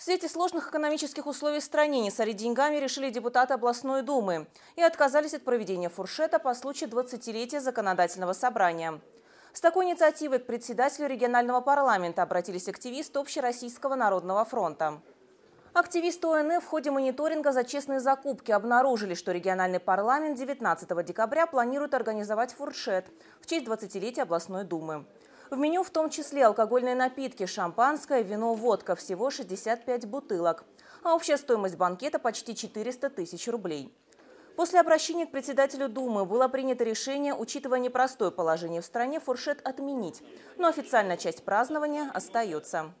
В свете сложных экономических условий в стране не сорить деньгами решили депутаты областной думы и отказались от проведения фуршета по случаю 20-летия законодательного собрания. С такой инициативой к председателю регионального парламента обратились активисты Общероссийского народного фронта. Активисты ОНФ в ходе мониторинга за честные закупки обнаружили, что региональный парламент 19 декабря планирует организовать фуршет в честь 20-летия областной думы. В меню в том числе алкогольные напитки, шампанское, вино, водка. Всего 65 бутылок. А общая стоимость банкета почти 400 тысяч рублей. После обращения к председателю Думы было принято решение, учитывая непростое положение в стране, фуршет отменить. Но официальная часть празднования остается.